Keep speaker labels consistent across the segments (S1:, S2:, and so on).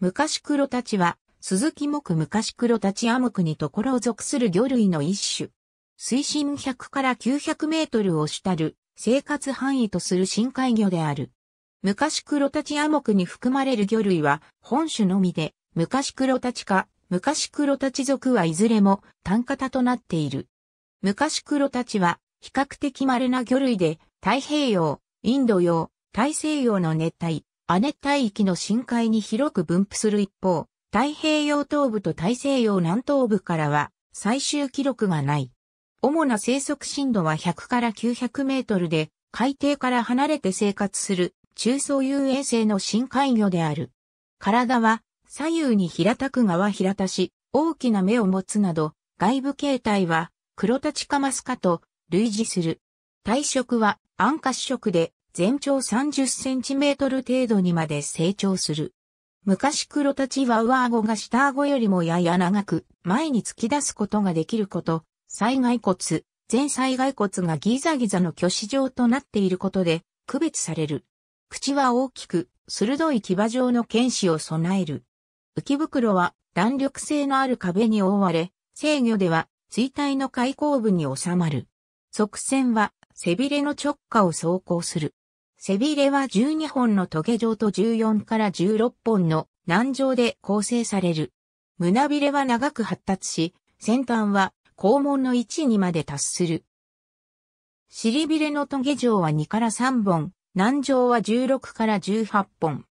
S1: 昔黒たちは、鈴木木昔黒たちモクにところを属する魚類の一種。水深100から900メートルを主る生活範囲とする深海魚である。昔黒たちモクに含まれる魚類は本種のみで、昔黒たちか昔黒たち属はいずれも単型となっている。昔黒たちは比較的稀な魚類で太平洋、インド洋、大西洋の熱帯、亜熱帯域の深海に広く分布する一方、太平洋東部と大西洋南東部からは最終記録がない。主な生息深度は100から900メートルで、海底から離れて生活する中層遊泳性の深海魚である。体は左右に平たく側平たし、大きな目を持つなど、外部形態は黒タチカマスカと類似する。体色は暗褐色で全長30センチメートル程度にまで成長する。昔黒たちは上顎が下顎よりもやや長く、前に突き出すことができること、災害骨、全災害骨がギザギザの虚子状となっていることで、区別される。口は大きく、鋭い牙状の剣士を備える。浮袋は弾力性のある壁に覆われ、制御では衰体の開口部に収まる。側線は背びれの直下を走行する。背びれは12本のトゲ状と14から16本の軟状で構成される。胸びれは長く発達し、先端は肛門の位置にまで達する。尻びれのトゲ状は2から3本、軟状は16から18本。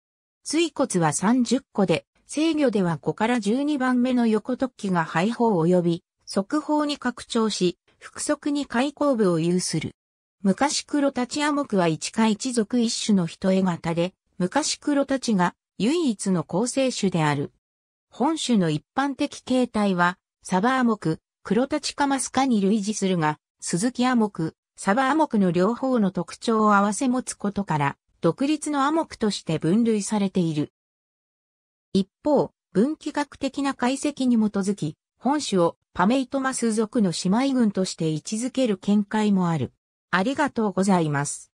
S1: 椎骨は30個で、制御では5から12番目の横突起が肺胞及び、側方に拡張し、腹側に開口部を有する。昔黒立ち目は一家一族一種の人絵型で、昔黒立が唯一の構成種である。本種の一般的形態は、サバアモク、黒立カマスカに類似するが、鈴木アモク、サバアモクの両方の特徴を合わせ持つことから、独立のアモクとして分類されている。一方、分岐学的な解析に基づき、本種をパメイトマス族の姉妹群として位置づける見解もある。ありがとうございます。